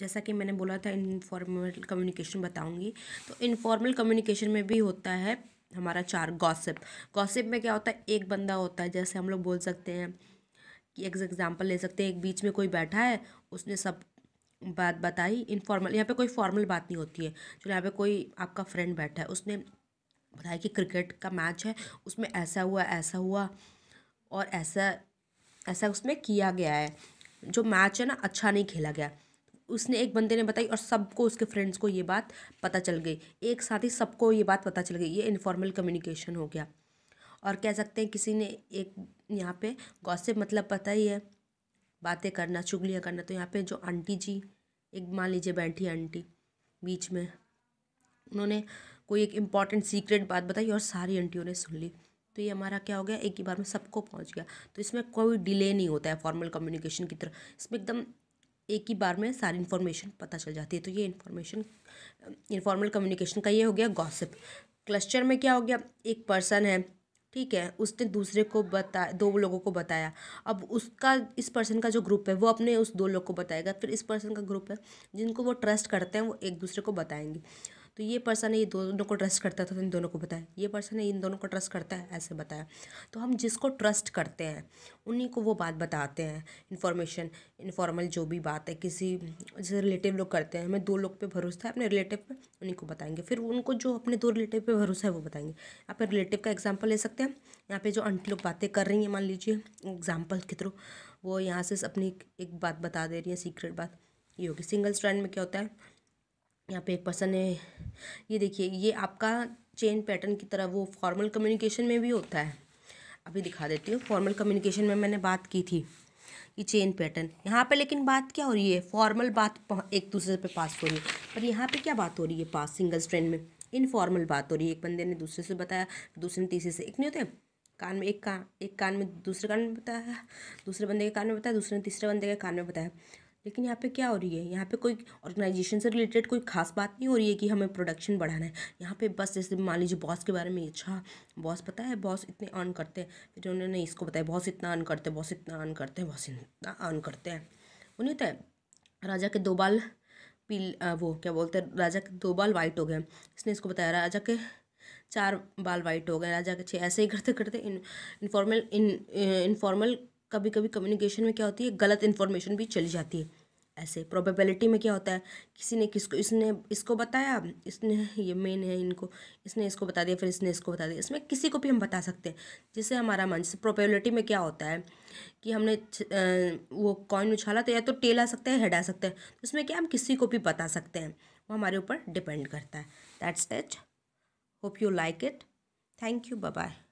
जैसा कि मैंने बोला था इनफॉर्मल कम्युनिकेशन बताऊंगी तो इनफॉर्मल कम्युनिकेशन में भी होता है हमारा चार गॉसिप गॉसिप में क्या होता है एक बंदा होता है जैसे हम लोग बोल सकते हैं कि एक एग्जाम्पल ले सकते हैं एक बीच में कोई बैठा है उसने सब बात बताई इनफॉर्मल यहाँ पे कोई फॉर्मल बात नहीं होती है चलो यहाँ पे कोई आपका फ्रेंड बैठा है उसने बताया कि क्रिकेट का मैच है उसमें ऐसा हुआ ऐसा हुआ और ऐसा ऐसा उसमें किया गया है जो मैच है ना अच्छा नहीं खेला गया उसने एक बंदे ने बताई और सबको उसके फ्रेंड्स को ये बात पता चल गई एक साथ ही सबको ये बात पता चल गई ये इनफॉर्मल कम्युनिकेशन हो गया और कह सकते हैं किसी ने एक यहाँ पे गॉसिप मतलब पता ही है बातें करना चुगलियाँ करना तो यहाँ पे जो आंटी जी एक मान लीजिए बैठी आंटी बीच में उन्होंने कोई एक इम्पॉर्टेंट सीक्रेट बात बताई और सारी आंटियों ने सुन ली तो ये हमारा क्या हो गया एक ही बार में सबको पहुंच गया तो इसमें कोई डिले नहीं होता है फॉर्मल कम्युनिकेशन की तरह इसमें एकदम एक ही बार में सारी इन्फॉर्मेशन पता चल जाती है तो ये इन्फॉर्मेशन इन्फॉर्मल कम्युनिकेशन का ये हो गया गॉसिप क्लस्टर में क्या हो गया एक पर्सन है ठीक है उसने दूसरे को बता दो लोगों को बताया अब उसका इस पर्सन का जो ग्रुप है वो अपने उस दो लोग को बताएगा फिर इस पर्सन का ग्रुप है जिनको वो ट्रस्ट करते हैं वो एक दूसरे को बताएंगे तो ये पर्सन है ये दोनों को ट्रस्ट करता था तो इन दोनों को बताया ये पर्सन है इन दोनों को ट्रस्ट करता है ऐसे बताया तो हम जिसको ट्रस्ट करते हैं उन्हीं को वो बात बताते हैं इन्फॉर्मेशन इनफॉर्मल जो भी बात है किसी जैसे रिलेटिव लोग करते हैं हमें दो लोग पे भरोसा है अपने रिलेटिव पर उन्हीं को बताएंगे फिर उनको जो अपने दो रिलेटिव पे भरोसा है वो बताएंगे आप रिलेटिव का एग्जाम्पल ले सकते हैं यहाँ पे जो आंटी लोग बातें कर रही हैं मान लीजिए एग्जाम्पल के थ्रू वो यहाँ से अपनी एक बात बता दे रही है सीक्रेट बात ये होगी सिंगल स्टैंड में क्या होता है यहाँ पे एक पर्सन है ये देखिए ये आपका चेन पैटर्न की तरह वो फॉर्मल कम्युनिकेशन में भी होता है अभी दिखा देती हूँ फॉर्मल कम्युनिकेशन में मैंने बात की थी ये चेन पैटर्न यहाँ पे लेकिन बात क्या हो रही है फॉर्मल बात एक दूसरे पे पास हो रही है पर यहाँ पे क्या बात हो रही है पास सिंगल स्ट्रैंड में इनफॉर्मल बात हो रही है एक बंदे ने दूसरे से बताया दूसरे ने तीसरे से एक नहीं होते कान में एक कान एक कान में दूसरे कान में बताया दूसरे बंदे के कान में बताया दूसरे ने तीसरे बंदे के कान में बताया लेकिन यहाँ पे क्या हो रही है यहाँ पे कोई ऑर्गेनाइजेशन से रिलेटेड कोई खास बात नहीं हो रही है कि हमें प्रोडक्शन बढ़ाना है यहाँ पे बस जैसे मान लीजिए बॉस के बारे में अच्छा बॉस पता है बॉस इतने अर्न करते हैं फिर उन्होंने इसको बताया बॉस इतना अर्न करते हैं बॉस इतना अर्न करते हैं बॉस इतना अर्न करते हैं वो नहीं होता है राजा के दो बाल पील वो क्या बोलते हैं राजा के दो बाल वाइट हो गए इसने इसको बताया राजा के चार बाल वाइट हो गए राजा के छः ऐसे ही करते करते इन इनफॉर्मल इन इनफॉर्मल कभी कभी कम्युनिकेशन में क्या होती है गलत इन्फॉर्मेशन भी चली जाती है ऐसे प्रोबेबिलिटी में क्या होता है किसी ने किसको इसने इसको बताया इसने ये मेन है इनको इसने इसको बता दिया फिर इसने इसको बता दिया इसमें किसी को भी हम बता सकते हैं जिससे हमारा मन जैसे प्रोबेबिलिटी में क्या होता है कि हमने वो कॉइन उछाला तो या तो टेल आ सकता है हेड आ सकता है तो इसमें क्या हम किसी को भी बता सकते हैं वो हमारे ऊपर डिपेंड करता है that's it hope you like it thank you bye